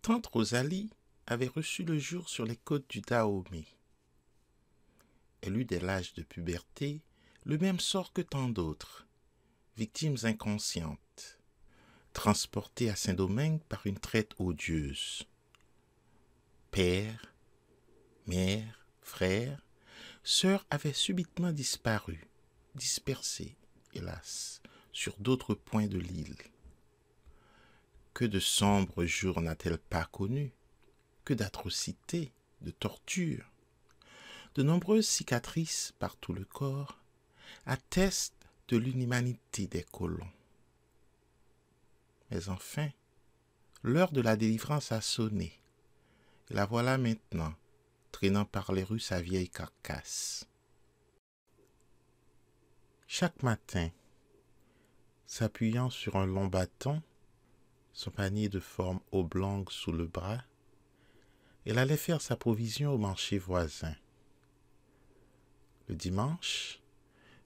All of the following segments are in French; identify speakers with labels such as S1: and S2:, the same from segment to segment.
S1: Tante Rosalie avait reçu le jour sur les côtes du Dahomey. Elle eut dès l'âge de puberté le même sort que tant d'autres victimes inconscientes, transportées à Saint-Domingue par une traite odieuse. Père, mère, frère, sœur avaient subitement disparu, dispersés, hélas, sur d'autres points de l'île. Que de sombres jours n'a-t-elle pas connu Que d'atrocités, de tortures De nombreuses cicatrices par tout le corps attestent de des colons. Mais enfin, l'heure de la délivrance a sonné. Et la voilà maintenant, traînant par les rues sa vieille carcasse. Chaque matin, s'appuyant sur un long bâton, son panier de forme oblongue sous le bras, elle allait faire sa provision au marché voisin. Le dimanche,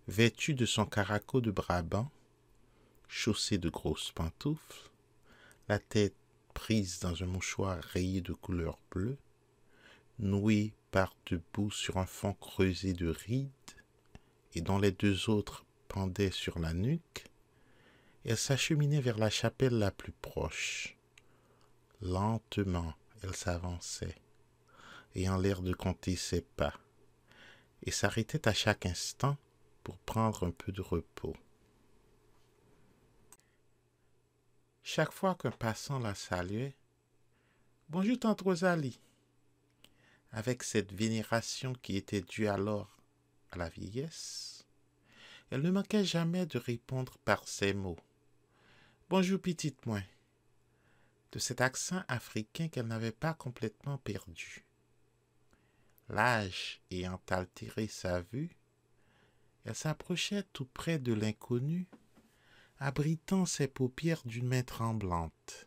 S1: Vêtue de son caraco de brabant, chaussée de grosses pantoufles, la tête prise dans un mouchoir rayé de couleur bleue, nouée par debout sur un fond creusé de rides, et dont les deux autres pendaient sur la nuque, elle s'acheminait vers la chapelle la plus proche. Lentement, elle s'avançait, ayant l'air de compter ses pas, et s'arrêtait à chaque instant pour prendre un peu de repos. Chaque fois qu'un passant la saluait, Bonjour tante Rosalie, avec cette vénération qui était due alors à la vieillesse, elle ne manquait jamais de répondre par ces mots. Bonjour petite moi, de cet accent africain qu'elle n'avait pas complètement perdu. L'âge ayant altéré sa vue, elle s'approchait tout près de l'inconnu, abritant ses paupières d'une main tremblante,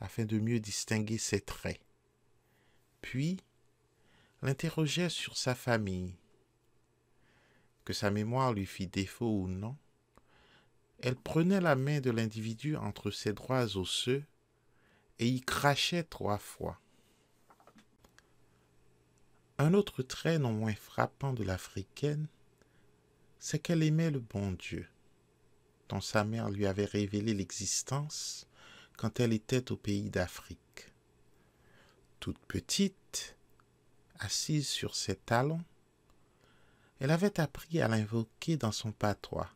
S1: afin de mieux distinguer ses traits. Puis, l'interrogeait sur sa famille. Que sa mémoire lui fit défaut ou non, elle prenait la main de l'individu entre ses droits osseux et y crachait trois fois. Un autre trait non moins frappant de l'Africaine c'est qu'elle aimait le bon Dieu, dont sa mère lui avait révélé l'existence quand elle était au pays d'Afrique. Toute petite, assise sur ses talons, elle avait appris à l'invoquer dans son patois,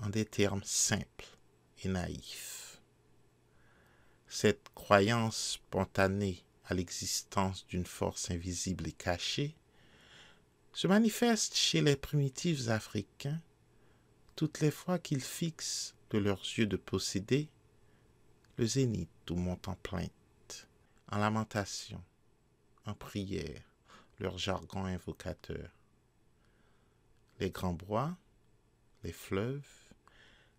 S1: en des termes simples et naïfs. Cette croyance spontanée à l'existence d'une force invisible et cachée se manifeste chez les primitifs africains toutes les fois qu'ils fixent de leurs yeux de possédés le zénith où montent en plainte, en lamentation, en prière, leur jargon invocateur. Les grands bois, les fleuves,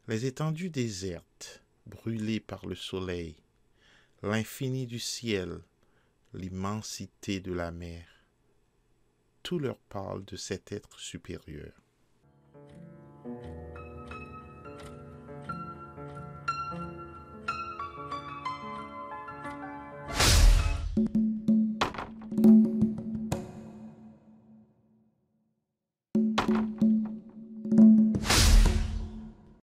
S1: les étendues désertes, brûlées par le soleil, l'infini du ciel, l'immensité de la mer tout leur parle de cet être supérieur.